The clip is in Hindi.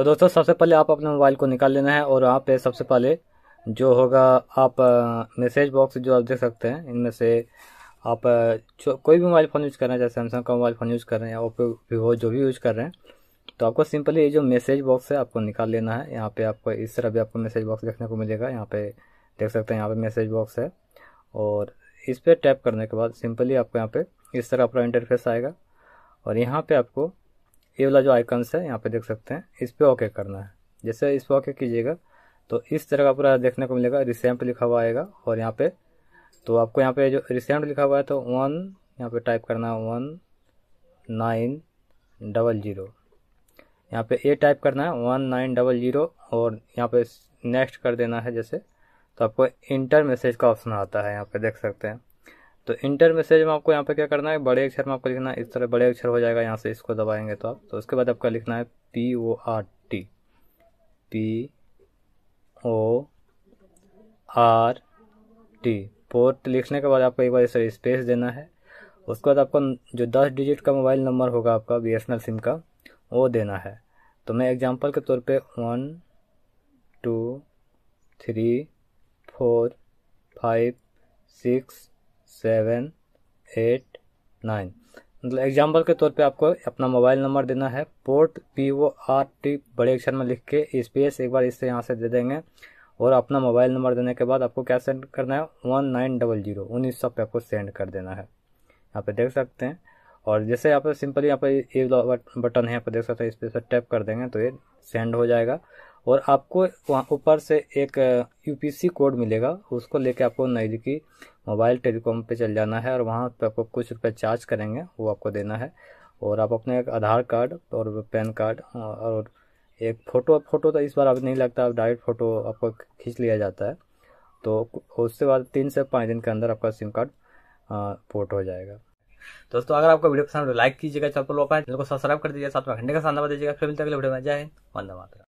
तो दोस्तों सबसे पहले आप अपने मोबाइल को निकाल लेना है और वहाँ पे सबसे पहले जो होगा आप मैसेज बॉक्स जो आप देख सकते हैं इनमें से आप कोई भी मोबाइल फ़ोन यूज़ कर रहे हैं जैसे सैमसंग का मोबाइल फ़ोन यूज़ कर रहे हैं या ओप्पो वीवो जो भी यूज़ कर रहे हैं तो आपको सिंपली ये जो मैसेज बॉक्स है आपको निकाल लेना है यहाँ पे आपको इस तरह भी आपको मैसेज बॉक्स देखने को मिलेगा यहाँ पे देख सकते हैं यहाँ पे मैसेज बॉक्स है और इस पर टैप करने के बाद सिंपली आपको यहाँ पे इस तरह अपना इंटरफेस आएगा और यहाँ पे आपको ये वाला जो आइकन्स है यहाँ पे देख सकते हैं इस पर ओके करना है जैसे इस पर ओके कीजिएगा तो इस तरह का पूरा देखने को मिलेगा रिसेंट लिखा हुआ आएगा और यहाँ पे तो आपको यहाँ पे जो रिसेंट लिखा हुआ है तो वन यहाँ पे टाइप करना है वन नाइन डबल ज़ीरो यहाँ पे ए टाइप करना है वन नाइन डबल ज़ीरो और यहाँ पे नेक्स्ट कर देना है जैसे तो आपको इंटर मैसेज का ऑप्शन आता है यहाँ पे देख सकते हैं तो इंटर मैसेज में आपको यहाँ पे क्या करना है बड़े अक्षर में आपको लिखना है इस तरह बड़े अक्षर हो जाएगा यहाँ से इसको दबाएंगे तो आप तो उसके बाद आपका लिखना है P O R T P O R T port लिखने के बाद आपको एक बार इस तरह स्पेस देना है उसके बाद आपको जो दस डिजिट का मोबाइल नंबर होगा आपका बी सिम का वो देना है तो मैं एग्जाम्पल के तौर पर one two three four five six seven eight nine मतलब एग्जाम्पल के तौर पे आपको अपना मोबाइल नंबर देना है port P O R T बड़े अक्षर में लिख के स्पेस एक बार इससे यहाँ से दे देंगे और अपना मोबाइल नंबर देने के बाद आपको क्या सेंड करना है वन नाइन डबल जीरो उन्नीस सौ पे आपको सेंड कर देना है यहाँ पे देख सकते हैं और जैसे यहाँ पर सिंपली यहाँ पर ये बटन है यहाँ पर देख सकते हैं इस पर टैप कर देंगे तो ये सेंड हो जाएगा और आपको वहाँ ऊपर से एक यूपीसी कोड मिलेगा उसको लेके आपको नज़दीकी मोबाइल टेलीकॉम पे चल जाना है और वहाँ पे आपको कुछ रुपये चार्ज करेंगे वो आपको देना है और आप अपने एक आधार कार्ड और पैन कार्ड और एक फ़ोटो फ़ोटो तो इस बार अब नहीं लगता अब डायरेक्ट फ़ोटो आपको खींच लिया जाता है तो उसके बाद तीन से पाँच दिन के अंदर आपका सिम कार्ड पोर्ट हो जाएगा दोस्तों अगर आपको वीडियो पसंद हो लाइक तो कीजिएगा चैनल को सब्सक्राइब कर दीजिए साथ में घंटे का सामना दीजिएगा फिर मिलते अगले वीडियो में जय हिंद वंदा मातरम